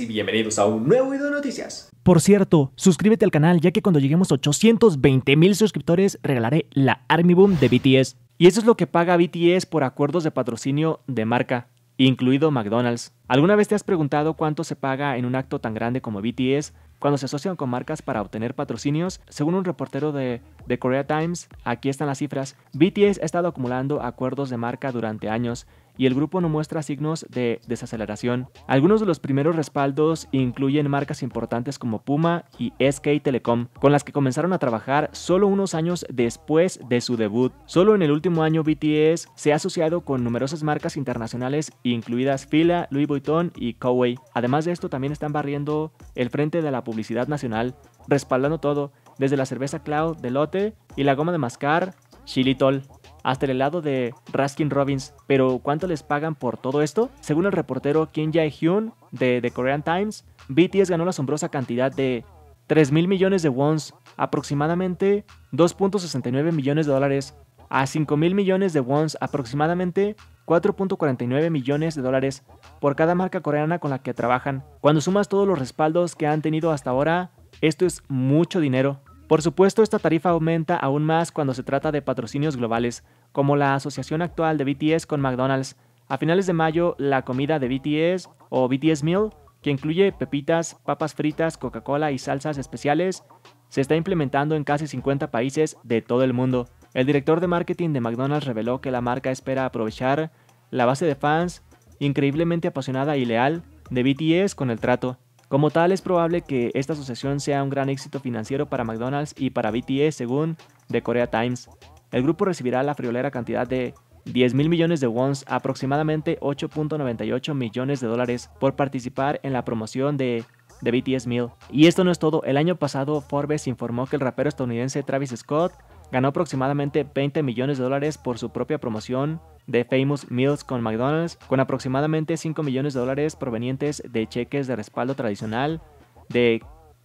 y bienvenidos a un nuevo video noticias. Por cierto, suscríbete al canal ya que cuando lleguemos a 820 mil suscriptores regalaré la Army Boom de BTS. Y eso es lo que paga BTS por acuerdos de patrocinio de marca, incluido McDonald's. ¿Alguna vez te has preguntado cuánto se paga en un acto tan grande como BTS? cuando se asocian con marcas para obtener patrocinios. Según un reportero de, The Korea Times, aquí están las cifras. BTS ha estado acumulando acuerdos de marca durante años, y el grupo no muestra signos de desaceleración. Algunos de los primeros respaldos incluyen marcas importantes como Puma y SK Telecom, con las que comenzaron a trabajar solo unos años después de su debut. Solo en el último año BTS se ha asociado con numerosas marcas internacionales, incluidas Fila, Louis Vuitton y Coway. Además de esto, también están barriendo el frente de la publicidad nacional, respaldando todo, desde la cerveza Cloud de Lotte y la goma de mascar Shilitol hasta el helado de Raskin Robbins. Pero ¿cuánto les pagan por todo esto? Según el reportero Kim Jae-hyun de The Korean Times, BTS ganó la asombrosa cantidad de 3 mil millones de wons, aproximadamente 2.69 millones de dólares, a 5 mil millones de wons, aproximadamente 4.49 millones de dólares por cada marca coreana con la que trabajan. Cuando sumas todos los respaldos que han tenido hasta ahora, esto es mucho dinero. Por supuesto, esta tarifa aumenta aún más cuando se trata de patrocinios globales, como la asociación actual de BTS con McDonald's. A finales de mayo, la comida de BTS o BTS Meal, que incluye pepitas, papas fritas, Coca-Cola y salsas especiales, se está implementando en casi 50 países de todo el mundo. El director de marketing de McDonald's reveló que la marca espera aprovechar la base de fans increíblemente apasionada y leal de BTS con el trato, como tal, es probable que esta asociación sea un gran éxito financiero para McDonald's y para BTS, e, según The Korea Times. El grupo recibirá la friolera cantidad de 10 mil millones de wons, aproximadamente 8.98 millones de dólares, por participar en la promoción de de BTS e Meal. Y esto no es todo, el año pasado Forbes informó que el rapero estadounidense Travis Scott ganó aproximadamente 20 millones de dólares por su propia promoción de Famous Meals con McDonald's, con aproximadamente 5 millones de dólares provenientes de cheques de respaldo tradicional, de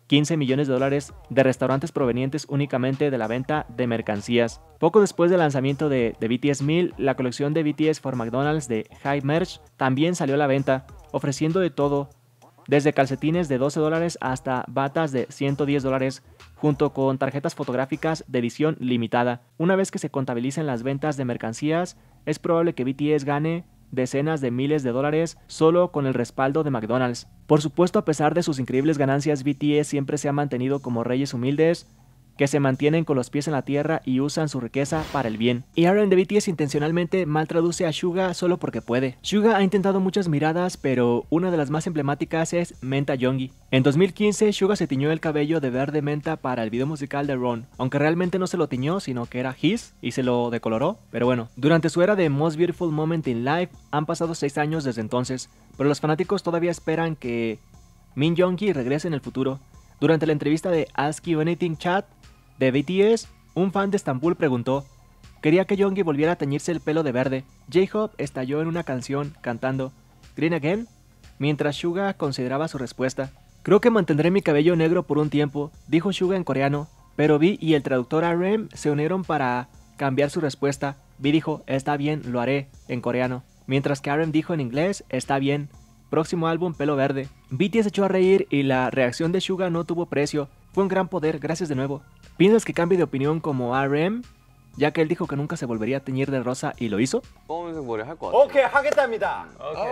15 millones de dólares de restaurantes provenientes únicamente de la venta de mercancías. Poco después del lanzamiento de, The BTS Meal, la colección de BTS for McDonald's de High Merch también salió a la venta, ofreciendo de todo desde calcetines de 12 dólares hasta batas de 110 dólares junto con tarjetas fotográficas de edición limitada. Una vez que se contabilicen las ventas de mercancías, es probable que BTS gane decenas de miles de dólares solo con el respaldo de McDonald's. Por supuesto, a pesar de sus increíbles ganancias, BTS siempre se ha mantenido como reyes humildes, que se mantienen con los pies en la tierra y usan su riqueza para el bien. Y Aaron de BTS intencionalmente mal traduce a Suga solo porque puede. Suga ha intentado muchas miradas, pero una de las más emblemáticas es Menta Yongi. En 2015, Suga se tiñó el cabello de verde menta para el video musical de Ron, aunque realmente no se lo tiñó, sino que era his y se lo decoloró, pero bueno. Durante su era de Most Beautiful Moment in Life, han pasado 6 años desde entonces, pero los fanáticos todavía esperan que Min Yongi regrese en el futuro. Durante la entrevista de Ask You Anything Chat, de BTS, un fan de Estambul preguntó, quería que Yongi volviera a teñirse el pelo de verde. J-Hope estalló en una canción cantando Green Again, mientras Suga consideraba su respuesta. Creo que mantendré mi cabello negro por un tiempo, dijo Suga en coreano, pero Vi y el traductor RM se unieron para cambiar su respuesta. Vi dijo, está bien, lo haré, en coreano, mientras que RM dijo en inglés, está bien, próximo álbum Pelo Verde. BTS echó a reír y la reacción de Suga no tuvo precio. Fue un gran poder, gracias de nuevo. ¿Piensas que cambie de opinión como RM? Ya que él dijo que nunca se volvería a teñir de rosa y lo hizo. Okay,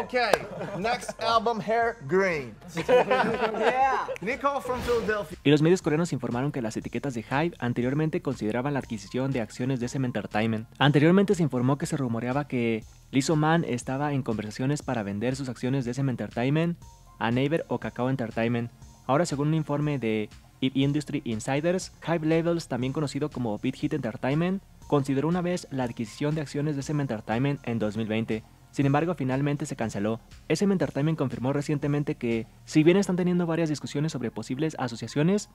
Okay. Next album Hair Green. yeah. Nico from Philadelphia. Y los medios coreanos informaron que las etiquetas de Hive anteriormente consideraban la adquisición de acciones de SM Entertainment. Anteriormente se informó que se rumoreaba que Lizzo Man estaba en conversaciones para vender sus acciones de SM Entertainment a Naver o Cacao Entertainment. Ahora, según un informe de Industry Insiders, Hive Labels, también conocido como BitHit Entertainment, consideró una vez la adquisición de acciones de SM Entertainment en 2020. Sin embargo, finalmente se canceló. SM Entertainment confirmó recientemente que, si bien están teniendo varias discusiones sobre posibles asociaciones,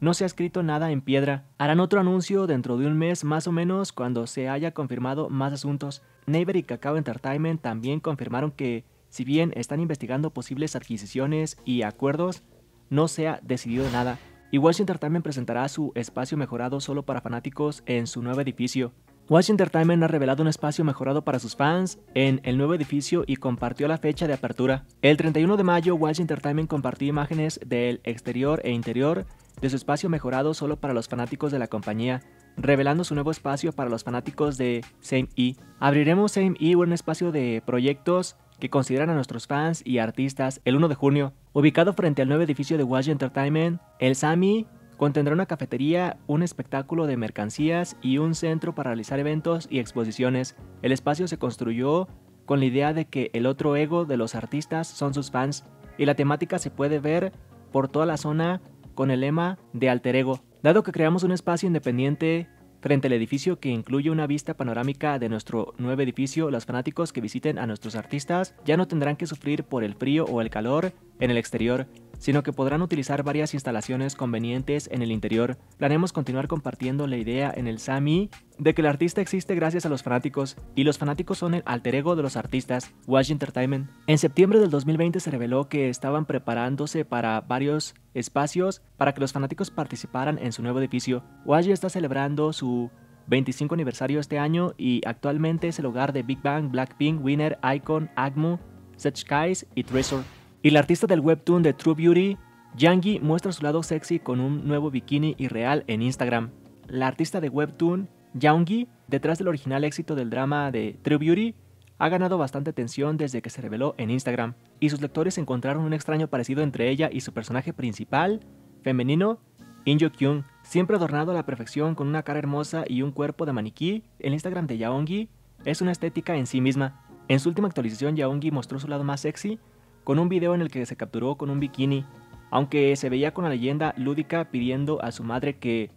no se ha escrito nada en piedra. Harán otro anuncio dentro de un mes más o menos cuando se haya confirmado más asuntos. Neighbor y Cacao Entertainment también confirmaron que, si bien están investigando posibles adquisiciones y acuerdos, no se ha decidido nada y Washington Entertainment presentará su espacio mejorado solo para fanáticos en su nuevo edificio. Washington Entertainment ha revelado un espacio mejorado para sus fans en el nuevo edificio y compartió la fecha de apertura. El 31 de mayo, Washington Entertainment compartió imágenes del exterior e interior de su espacio mejorado solo para los fanáticos de la compañía, revelando su nuevo espacio para los fanáticos de Same E. Abriremos Same E, un espacio de proyectos que consideran a nuestros fans y artistas el 1 de junio. Ubicado frente al nuevo edificio de Washi Entertainment, el Sami contendrá una cafetería, un espectáculo de mercancías y un centro para realizar eventos y exposiciones. El espacio se construyó con la idea de que el otro ego de los artistas son sus fans y la temática se puede ver por toda la zona con el lema de alter ego. Dado que creamos un espacio independiente Frente al edificio, que incluye una vista panorámica de nuestro nuevo edificio, los fanáticos que visiten a nuestros artistas ya no tendrán que sufrir por el frío o el calor en el exterior, sino que podrán utilizar varias instalaciones convenientes en el interior. Planeamos continuar compartiendo la idea en el SAMI de que el artista existe gracias a los fanáticos y los fanáticos son el alter ego de los artistas, Wash Entertainment. En septiembre del 2020 se reveló que estaban preparándose para varios espacios para que los fanáticos participaran en su nuevo edificio. Wash está celebrando su 25 aniversario este año y actualmente es el hogar de Big Bang, Blackpink, Winner, Icon, Agmu, Set Skies y Treasure. Y la artista del webtoon de True Beauty, Yangi, muestra su lado sexy con un nuevo bikini irreal en Instagram. La artista de webtoon, Yangi, detrás del original éxito del drama de True Beauty, ha ganado bastante atención desde que se reveló en Instagram, y sus lectores encontraron un extraño parecido entre ella y su personaje principal, femenino, Injo Kyung, siempre adornado a la perfección con una cara hermosa y un cuerpo de maniquí, el Instagram de Yaongi es una estética en sí misma. En su última actualización, Yaongi mostró su lado más sexy, con un video en el que se capturó con un bikini, aunque se veía con la leyenda lúdica pidiendo a su madre que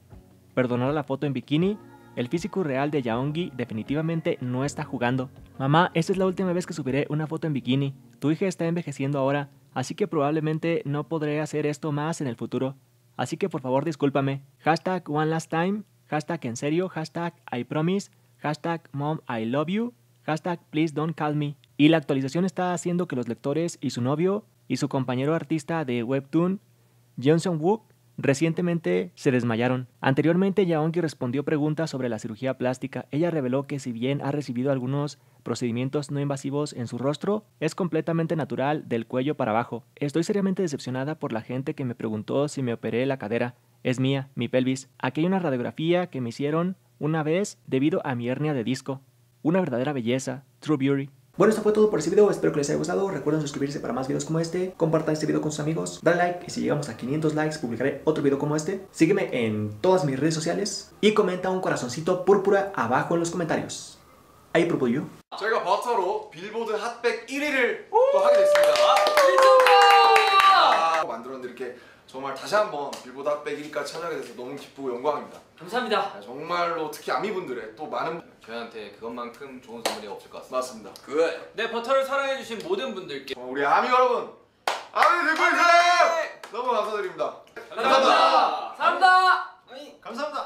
perdonara la foto en bikini, el físico real de Yaongi definitivamente no está jugando. Mamá, esta es la última vez que subiré una foto en bikini. Tu hija está envejeciendo ahora, así que probablemente no podré hacer esto más en el futuro. Así que por favor discúlpame. Hashtag one last time, hashtag en serio, hashtag I promise, hashtag mom I love you, hashtag please don't call me. Y la actualización está haciendo que los lectores y su novio y su compañero artista de Webtoon, Johnson Wook, recientemente se desmayaron. Anteriormente, Yaonki respondió preguntas sobre la cirugía plástica. Ella reveló que si bien ha recibido algunos procedimientos no invasivos en su rostro, es completamente natural del cuello para abajo. Estoy seriamente decepcionada por la gente que me preguntó si me operé la cadera. Es mía, mi pelvis. Aquí hay una radiografía que me hicieron una vez debido a mi hernia de disco. Una verdadera belleza, True Beauty. Bueno, esto fue todo por este video, espero que les haya gustado, recuerden suscribirse para más videos como este, compartan este video con sus amigos, dale like y si llegamos a 500 likes publicaré otro video como este, sígueme en todas mis redes sociales y comenta un corazoncito púrpura abajo en los comentarios. Ahí propongo 정말 다시 한번 빌보드 핫백 1위까지 찾아게 돼서 너무 기쁘고 영광입니다. 감사합니다. 네, 정말로 특히 아미분들의 또 많은 저희한테 그것만큼 좋은 선물이 없을 것 같습니다. 맞습니다. 굿! 그 내 네, 버터를 사랑해주신 모든 분들께 우리 아미 여러분 아미 대고있어 너무 감사드립니다. 감사합니다. 감사합니다. 감사합니다.